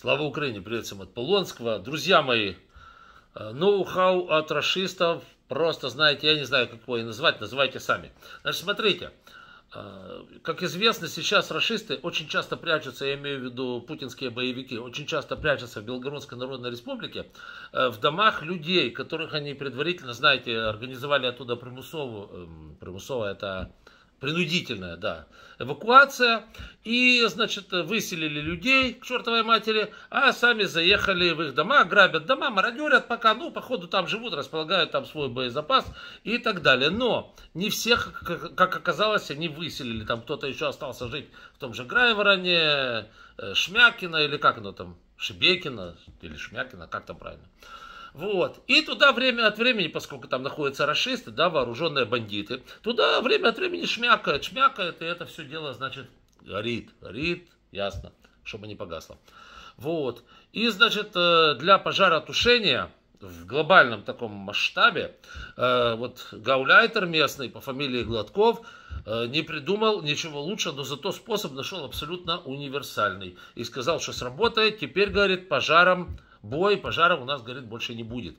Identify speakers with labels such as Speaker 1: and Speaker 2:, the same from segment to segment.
Speaker 1: Слава Украине! Привет всем от Полонского. Друзья мои, э, ноу-хау от расистов, просто, знаете, я не знаю, как его и назвать, называйте сами. Значит, смотрите, э, как известно, сейчас расисты очень часто прячутся, я имею в виду путинские боевики, очень часто прячутся в Белгородской Народной Республике, э, в домах людей, которых они предварительно, знаете, организовали оттуда примусову, эм, примусово это Принудительная, да. Эвакуация. И, значит, выселили людей к чертовой матери, а сами заехали в их дома, грабят дома, мародерят пока, ну, походу, там живут, располагают там свой боезапас и так далее. Но не всех, как оказалось, они выселили. Там кто-то еще остался жить в том же Грайвороне, э, Шмякина или как оно там, Шебекина или Шмякина, как там правильно. Вот. И туда время от времени, поскольку там находятся расисты, да, вооруженные бандиты, туда время от времени шмякает, шмякает, и это все дело, значит, горит, горит, ясно, чтобы не погасло. Вот. И, значит, э, для пожаротушения в глобальном таком масштабе, э, вот гауляйтер местный по фамилии Гладков э, не придумал ничего лучше, но зато способ нашел абсолютно универсальный. И сказал, что сработает, теперь, говорит, пожаром бой, пожаров у нас, говорит, больше не будет.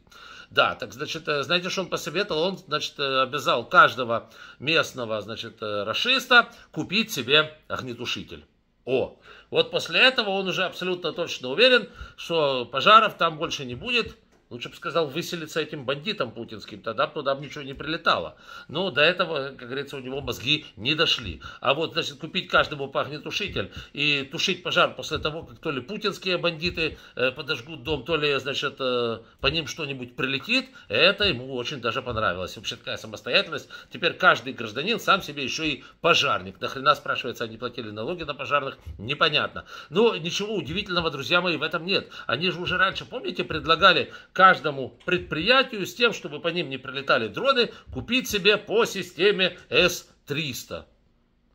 Speaker 1: Да, так, значит, э, знаете, что он посоветовал? Он, значит, э, обязал каждого местного, значит, э, расиста купить себе огнетушитель. О, вот после этого он уже абсолютно точно уверен, что пожаров там больше не будет, Лучше бы сказал выселиться этим бандитам путинским, тогда туда бы ничего не прилетало. Но до этого, как говорится, у него мозги не дошли. А вот, значит, купить каждому по огнетушитель и тушить пожар после того, как то ли путинские бандиты э, подожгут дом, то ли, значит, э, по ним что-нибудь прилетит, это ему очень даже понравилось. Вообще такая самостоятельность. Теперь каждый гражданин сам себе еще и пожарник. Нахрена, спрашивается, они платили налоги на пожарных? Непонятно. Но ничего удивительного, друзья мои, в этом нет. Они же уже раньше, помните, предлагали каждому предприятию с тем, чтобы по ним не прилетали дроны, купить себе по системе С-300.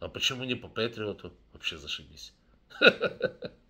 Speaker 1: А почему не по Патриоту? Вообще зашибись.